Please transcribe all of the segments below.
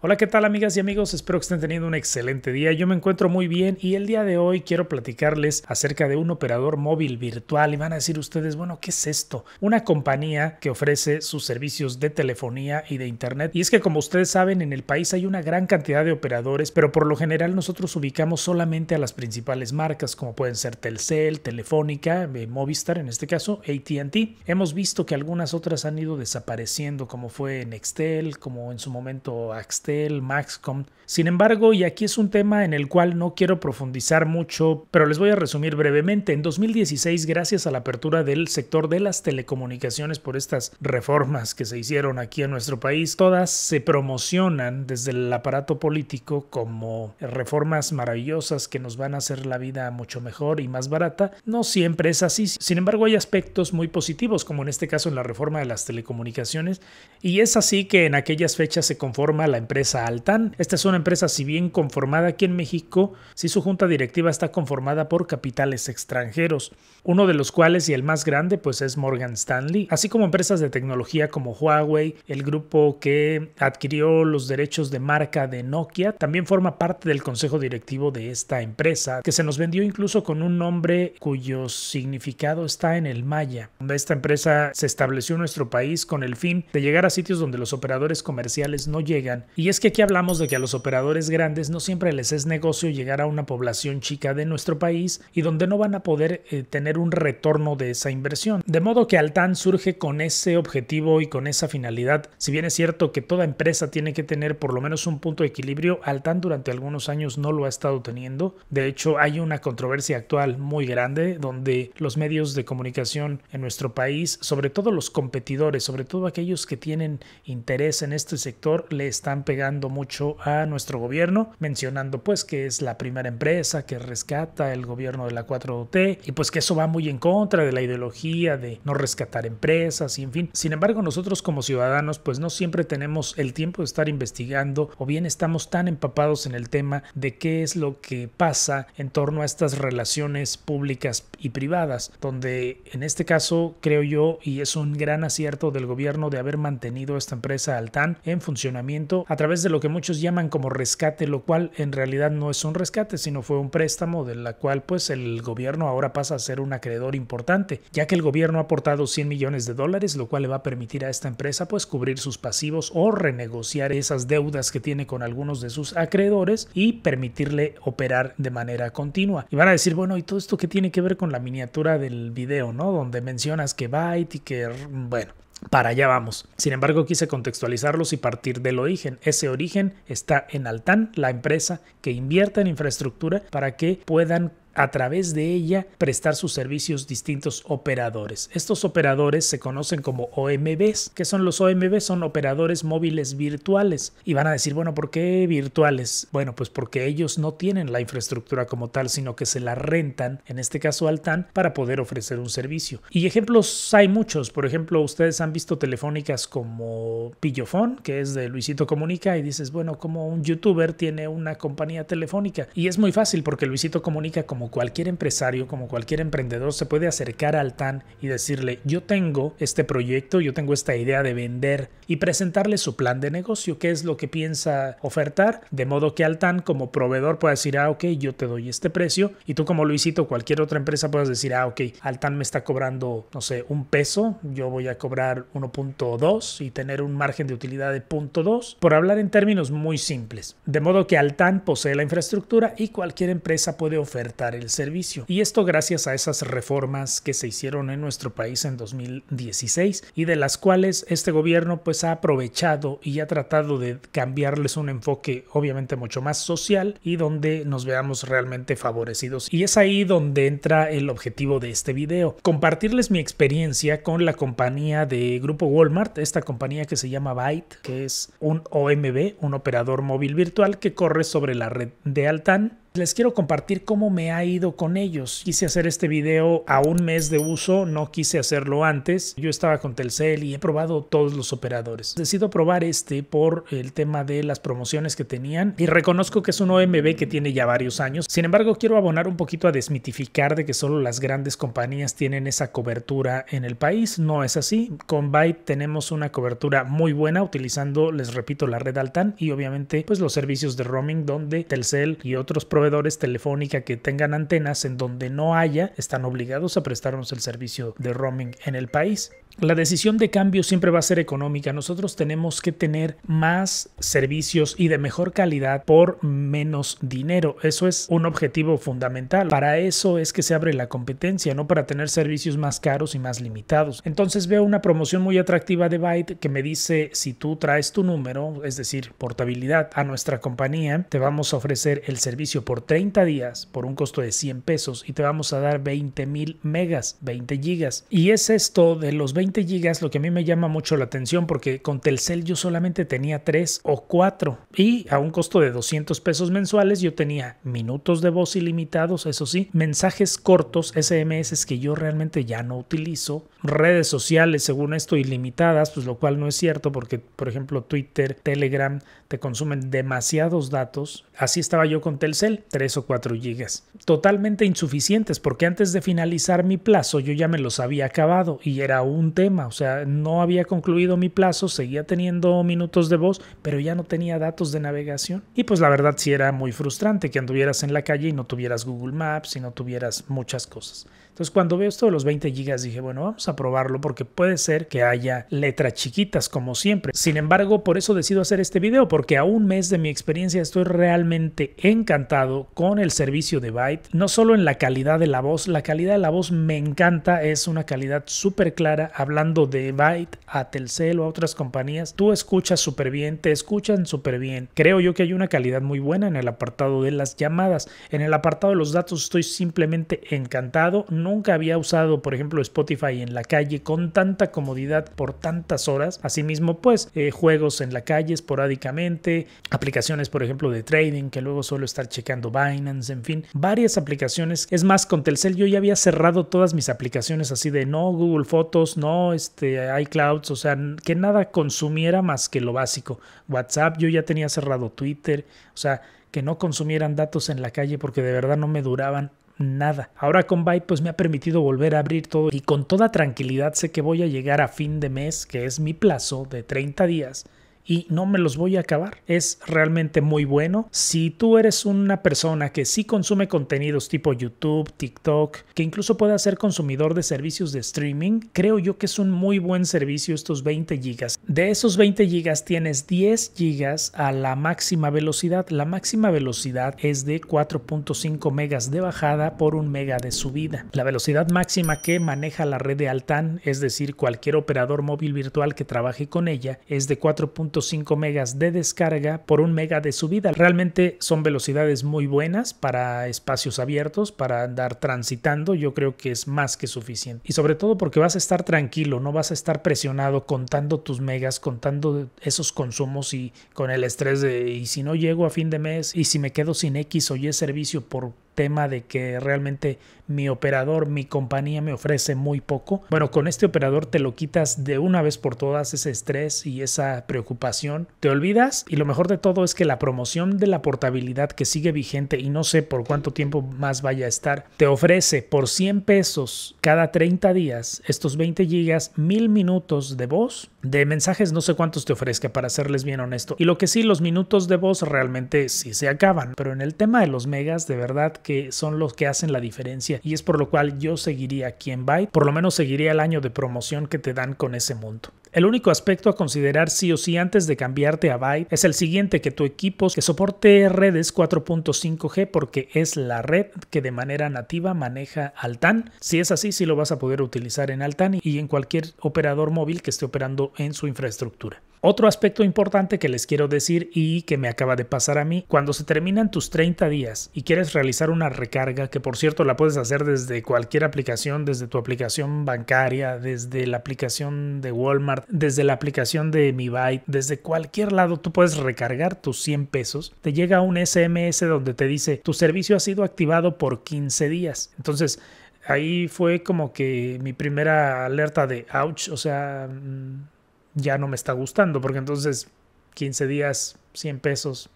Hola, ¿qué tal amigas y amigos? Espero que estén teniendo un excelente día. Yo me encuentro muy bien y el día de hoy quiero platicarles acerca de un operador móvil virtual y van a decir ustedes, bueno, ¿qué es esto? Una compañía que ofrece sus servicios de telefonía y de internet. Y es que como ustedes saben, en el país hay una gran cantidad de operadores, pero por lo general nosotros ubicamos solamente a las principales marcas como pueden ser Telcel, Telefónica, eh, Movistar en este caso, ATT. Hemos visto que algunas otras han ido desapareciendo como fue Nextel, como en su momento Axtel Maxcom. Sin embargo, y aquí es un tema en el cual no quiero profundizar mucho, pero les voy a resumir brevemente. En 2016, gracias a la apertura del sector de las telecomunicaciones por estas reformas que se hicieron aquí en nuestro país, todas se promocionan desde el aparato político como reformas maravillosas que nos van a hacer la vida mucho mejor y más barata. No siempre es así. Sin embargo, hay aspectos muy positivos, como en este caso en la reforma de las telecomunicaciones, y es así que en aquellas fechas se conforma la empresa Altan. Esta es una empresa si bien conformada aquí en México, si su junta directiva está conformada por capitales extranjeros, uno de los cuales y el más grande pues es Morgan Stanley, así como empresas de tecnología como Huawei, el grupo que adquirió los derechos de marca de Nokia, también forma parte del consejo directivo de esta empresa, que se nos vendió incluso con un nombre cuyo significado está en el maya. Esta empresa se estableció en nuestro país con el fin de llegar a sitios donde los operadores comerciales no llegan y es que aquí hablamos de que a los operadores grandes no siempre les es negocio llegar a una población chica de nuestro país y donde no van a poder eh, tener un retorno de esa inversión. De modo que Altan surge con ese objetivo y con esa finalidad. Si bien es cierto que toda empresa tiene que tener por lo menos un punto de equilibrio, Altan durante algunos años no lo ha estado teniendo. De hecho, hay una controversia actual muy grande donde los medios de comunicación en nuestro país, sobre todo los competidores, sobre todo aquellos que tienen interés en este sector, le están pegando mucho a nuestro gobierno, mencionando pues que es la primera empresa que rescata el gobierno de la 4T y pues que eso va muy en contra de la ideología de no rescatar empresas y en fin. Sin embargo, nosotros como ciudadanos pues no siempre tenemos el tiempo de estar investigando o bien estamos tan empapados en el tema de qué es lo que pasa en torno a estas relaciones públicas y privadas, donde en este caso creo yo y es un gran acierto del gobierno de haber mantenido esta empresa Altan en funcionamiento a través de lo que muchos llaman como rescate, lo cual en realidad no es un rescate, sino fue un préstamo de la cual pues el gobierno ahora pasa a ser un acreedor importante, ya que el gobierno ha aportado 100 millones de dólares, lo cual le va a permitir a esta empresa pues cubrir sus pasivos o renegociar esas deudas que tiene con algunos de sus acreedores y permitirle operar de manera continua. Y van a decir, bueno, ¿y todo esto que tiene que ver con la miniatura del video, no? Donde mencionas que Byte y que, bueno, para allá vamos. Sin embargo, quise contextualizarlos y partir del origen. Ese origen está en Altán, la empresa que invierte en infraestructura para que puedan a través de ella prestar sus servicios distintos operadores. Estos operadores se conocen como OMBs. que son los OMBs? Son operadores móviles virtuales. Y van a decir, bueno, ¿por qué virtuales? Bueno, pues porque ellos no tienen la infraestructura como tal, sino que se la rentan, en este caso Altan, para poder ofrecer un servicio. Y ejemplos hay muchos. Por ejemplo, ustedes han visto telefónicas como Pillofón, que es de Luisito Comunica, y dices, bueno, como un youtuber tiene una compañía telefónica. Y es muy fácil porque Luisito Comunica como cualquier empresario, como cualquier emprendedor, se puede acercar al TAN y decirle, yo tengo este proyecto, yo tengo esta idea de vender y presentarle su plan de negocio, qué es lo que piensa ofertar, de modo que al TAN como proveedor pueda decir, ah, ok, yo te doy este precio y tú como Luisito, cualquier otra empresa puedas decir, ah, ok, Altan me está cobrando, no sé, un peso, yo voy a cobrar 1.2 y tener un margen de utilidad de 0.2, por hablar en términos muy simples. De modo que Altan posee la infraestructura y cualquier empresa puede ofertar el servicio. Y esto gracias a esas reformas que se hicieron en nuestro país en 2016 y de las cuales este gobierno pues ha aprovechado y ha tratado de cambiarles un enfoque obviamente mucho más social y donde nos veamos realmente favorecidos. Y es ahí donde entra el objetivo de este video, compartirles mi experiencia con la compañía de Grupo Walmart, esta compañía que se llama Byte, que es un OMB, un operador móvil virtual que corre sobre la red de Altan les quiero compartir cómo me ha ido con ellos. Quise hacer este video a un mes de uso, no quise hacerlo antes. Yo estaba con Telcel y he probado todos los operadores. Decido probar este por el tema de las promociones que tenían y reconozco que es un OMB que tiene ya varios años. Sin embargo, quiero abonar un poquito a desmitificar de que solo las grandes compañías tienen esa cobertura en el país. No es así. Con Byte tenemos una cobertura muy buena utilizando, les repito, la red Altan y obviamente pues los servicios de roaming donde Telcel y otros proveedores proveedores telefónica que tengan antenas en donde no haya están obligados a prestarnos el servicio de roaming en el país. La decisión de cambio siempre va a ser económica. Nosotros tenemos que tener más servicios y de mejor calidad por menos dinero. Eso es un objetivo fundamental. Para eso es que se abre la competencia, no para tener servicios más caros y más limitados. Entonces veo una promoción muy atractiva de Byte que me dice si tú traes tu número, es decir, portabilidad a nuestra compañía, te vamos a ofrecer el servicio por 30 días por un costo de 100 pesos y te vamos a dar 20 mil megas, 20 gigas. Y es esto de los 20 20 gigas lo que a mí me llama mucho la atención porque con Telcel yo solamente tenía 3 o 4 y a un costo de 200 pesos mensuales yo tenía minutos de voz ilimitados, eso sí, mensajes cortos, SMS que yo realmente ya no utilizo, redes sociales según esto ilimitadas, pues lo cual no es cierto porque por ejemplo Twitter, Telegram te consumen demasiados datos. Así estaba yo con Telcel, 3 o 4 gigas. Totalmente insuficientes porque antes de finalizar mi plazo yo ya me los había acabado y era un tema, o sea, no había concluido mi plazo, seguía teniendo minutos de voz, pero ya no tenía datos de navegación. Y pues la verdad sí era muy frustrante que anduvieras en la calle y no tuvieras Google Maps y no tuvieras muchas cosas. Entonces cuando veo esto de los 20 gigas dije, bueno, vamos a probarlo porque puede ser que haya letras chiquitas como siempre. Sin embargo, por eso decido hacer este video porque a un mes de mi experiencia estoy realmente encantado con el servicio de Byte, no solo en la calidad de la voz, la calidad de la voz me encanta, es una calidad súper clara, hablando de Byte a Telcel o a otras compañías, tú escuchas súper bien, te escuchan súper bien. Creo yo que hay una calidad muy buena en el apartado de las llamadas, en el apartado de los datos estoy simplemente encantado, nunca había usado, por ejemplo, Spotify en la calle con tanta comodidad por tantas horas. Asimismo, pues eh, juegos en la calle esporádicamente, aplicaciones, por ejemplo, de trading que luego suelo estar checando Binance, en fin, varias aplicaciones. Es más, con Telcel yo ya había cerrado todas mis aplicaciones así de no Google Fotos, no este iClouds, o sea, que nada consumiera más que lo básico. WhatsApp, yo ya tenía cerrado Twitter, o sea, que no consumieran datos en la calle porque de verdad no me duraban nada. Ahora con Byte pues me ha permitido volver a abrir todo y con toda tranquilidad sé que voy a llegar a fin de mes, que es mi plazo de 30 días y no me los voy a acabar. Es realmente muy bueno. Si tú eres una persona que sí consume contenidos tipo YouTube, TikTok, que incluso pueda ser consumidor de servicios de streaming, creo yo que es un muy buen servicio estos 20 gigas. De esos 20 gigas tienes 10 gigas a la máxima velocidad. La máxima velocidad es de 4.5 megas de bajada por un mega de subida. La velocidad máxima que maneja la red de Altan, es decir, cualquier operador móvil virtual que trabaje con ella, es de 4.5 5 megas de descarga por un mega de subida. Realmente son velocidades muy buenas para espacios abiertos, para andar transitando. Yo creo que es más que suficiente. Y sobre todo porque vas a estar tranquilo, no vas a estar presionado contando tus megas, contando esos consumos y con el estrés de y si no llego a fin de mes y si me quedo sin X o Y servicio por tema de que realmente mi operador, mi compañía me ofrece muy poco. Bueno, con este operador te lo quitas de una vez por todas ese estrés y esa preocupación. Te olvidas y lo mejor de todo es que la promoción de la portabilidad que sigue vigente y no sé por cuánto tiempo más vaya a estar, te ofrece por 100 pesos cada 30 días estos 20 gigas, mil minutos de voz, de mensajes no sé cuántos te ofrezca para serles bien honesto. Y lo que sí, los minutos de voz realmente sí se acaban, pero en el tema de los megas, de verdad que son los que hacen la diferencia y es por lo cual yo seguiría aquí en Byte, por lo menos seguiría el año de promoción que te dan con ese mundo. El único aspecto a considerar sí o sí antes de cambiarte a Byte es el siguiente, que tu equipo que soporte redes 4.5G porque es la red que de manera nativa maneja Altan. Si es así, sí lo vas a poder utilizar en Altan y en cualquier operador móvil que esté operando en su infraestructura. Otro aspecto importante que les quiero decir y que me acaba de pasar a mí, cuando se terminan tus 30 días y quieres realizar una recarga, que por cierto la puedes hacer desde cualquier aplicación, desde tu aplicación bancaria, desde la aplicación de Walmart, desde la aplicación de Mi desde cualquier lado tú puedes recargar tus 100 pesos, te llega un SMS donde te dice tu servicio ha sido activado por 15 días. Entonces, ahí fue como que mi primera alerta de ouch, o sea, mm, ya no me está gustando, porque entonces 15 días, 100 pesos,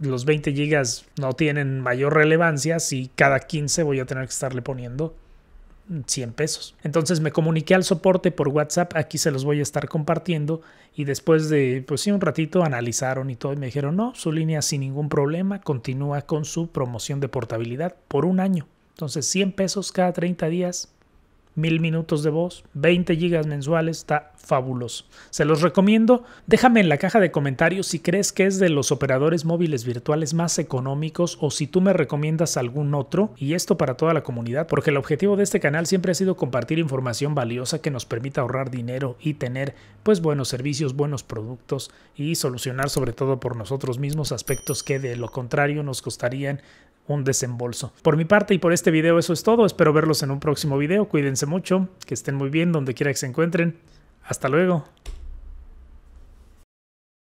los 20 gigas no tienen mayor relevancia si cada 15 voy a tener que estarle poniendo 100 pesos. Entonces me comuniqué al soporte por WhatsApp, aquí se los voy a estar compartiendo y después de, pues sí, un ratito analizaron y todo y me dijeron, no, su línea sin ningún problema continúa con su promoción de portabilidad por un año. Entonces 100 pesos cada 30 días mil minutos de voz, 20 gigas mensuales, está fabuloso. Se los recomiendo. Déjame en la caja de comentarios si crees que es de los operadores móviles virtuales más económicos o si tú me recomiendas algún otro. Y esto para toda la comunidad, porque el objetivo de este canal siempre ha sido compartir información valiosa que nos permita ahorrar dinero y tener pues buenos servicios, buenos productos y solucionar sobre todo por nosotros mismos aspectos que de lo contrario nos costarían un desembolso. Por mi parte y por este video eso es todo, espero verlos en un próximo video, cuídense mucho, que estén muy bien donde quiera que se encuentren, hasta luego.